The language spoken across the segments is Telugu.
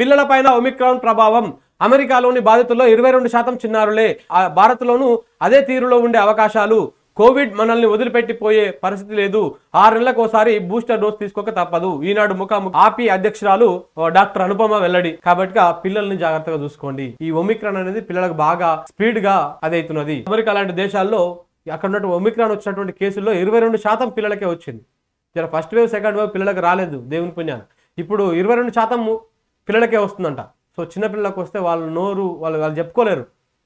పిల్లల పైన ఒమిక్రాన్ ప్రభావం అమెరికాలోని బాధితుల్లో ఇరవై రెండు శాతం చిన్నారులే భారత్లోనూ అదే తీరులో ఉండే అవకాశాలు కోవిడ్ మనల్ని వదిలిపెట్టిపోయే పరిస్థితి లేదు ఆరు నెలలకు ఒకసారి బూస్టర్ డోస్ తీసుకోక తప్పదు ఈనాడు ముఖా ఆపి అధ్యక్షురాలు డాక్టర్ అనుపమ వెల్లడి కాబట్టి ఆ పిల్లల్ని జాగ్రత్తగా చూసుకోండి ఈ ఒమిక్రాన్ అనేది పిల్లలకు బాగా స్పీడ్ గా అదైతున్నది అమెరికా లాంటి దేశాల్లో అక్కడ ఉన్న ఒమిక్రాన్ వచ్చినటువంటి కేసుల్లో ఇరవై రెండు శాతం పిల్లలకే వచ్చింది ఫస్ట్ వేవ్ సెకండ్ వేవ్ పిల్లలకు రాలేదు దేవుని పుణ్యాన్ని ఇప్పుడు ఇరవై రెండు శాతం పిల్లలకే వస్తుందంట సో చిన్నపిల్లలకు వస్తే వాళ్ళు నోరు వాళ్ళు వాళ్ళు చెప్పుకోలేరు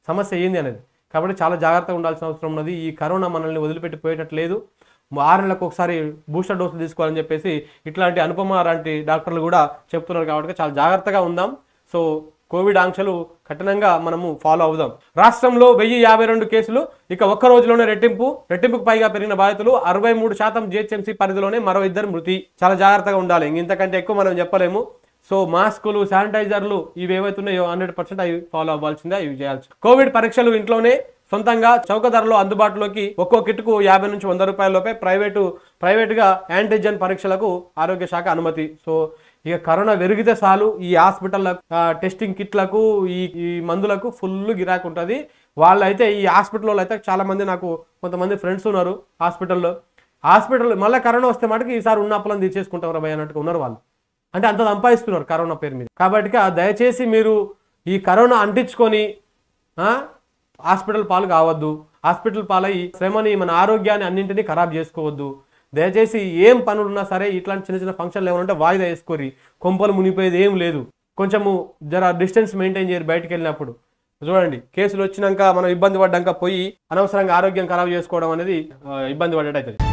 సమస్య ఏంది అనేది కాబట్టి చాలా జాగ్రత్తగా ఉండాల్సిన అవసరం ఉన్నది ఈ కరోనా మనల్ని వదిలిపెట్టి పోయేటట్లేదు ఆరు నెలలకు ఒకసారి బూస్టర్ డోసులు తీసుకోవాలని చెప్పేసి ఇట్లాంటి అనుపమ లాంటి డాక్టర్లు కూడా చెప్తున్నారు కాబట్టి చాలా జాగ్రత్తగా ఉందాం సో కోవిడ్ ఆంక్షలు కఠినంగా మనము ఫాలో అవుదాం రాష్ట్రంలో వెయ్యి యాభై రెండు కేసులు ఇక ఒక్క రోజులోనే రెట్టింపు రెట్టింపుకు పైగా పెరిగిన బాధితులు అరవై మూడు శాతం జిహెచ్ఎంసీ పరిధిలోనే మరో ఇద్దరు మృతి చాలా జాగ్రత్తగా ఉండాలి ఇంతకంటే ఎక్కువ మనం చెప్పలేము సో మాస్కులు శానిటైజర్లు ఇవి ఏవైతున్నాయో హండ్రెడ్ పర్సెంట్ అవి ఫాలో అవ్వాల్సిందే ఇవి చేయాల్సి కోవిడ్ పరీక్షలు ఇంట్లోనే సొంతంగా చౌక ధరలో అందుబాటులోకి ఒక్కో కిట్కు యాభై నుంచి వంద రూపాయల లోపే ప్రైవేటు ప్రైవేట్గా యాంటీజెన్ పరీక్షలకు ఆరోగ్య శాఖ అనుమతి సో ఇక కరోనా పెరిగితే చాలు ఈ హాస్పిటల్ టెస్టింగ్ కిట్లకు ఈ ఈ మందులకు ఫుల్ గిరాకు ఉంటుంది వాళ్ళైతే ఈ హాస్పిటల్లో అయితే చాలామంది నాకు కొంతమంది ఫ్రెండ్స్ ఉన్నారు హాస్పిటల్లో హాస్పిటల్ మళ్ళీ కరోనా వస్తే మటుకు ఈసారి ఉన్న అప్పులను తీసేసుకుంటాం రా అన్నట్టుగా ఉన్నారు వాళ్ళు అంటే అంత సంపాదిస్తున్నారు కరోనా పేరు మీద కాబట్టి దయచేసి మీరు ఈ కరోనా అంటించుకొని హాస్పిటల్ పాలు కావద్దు హాస్పిటల్ పాలయ్యి శ్రమని మన ఆరోగ్యాన్ని అన్నింటినీ ఖరాబ్ చేసుకోవద్దు దయచేసి ఏం పనులున్నా సరే ఇట్లాంటి చిన్న చిన్న ఫంక్షన్లు ఏమైనా వాయిదా వేసుకోరి కొంపలు మునిపోయేది ఏం లేదు కొంచెము జర డిస్టెన్స్ మెయింటైన్ చేయరు బయటకు వెళ్ళినప్పుడు చూడండి కేసులు వచ్చినాక మనం ఇబ్బంది పడ్డాక పోయి అనవసరంగా ఆరోగ్యం ఖరాబ్ చేసుకోవడం అనేది ఇబ్బంది పడ్డట్టు అవుతుంది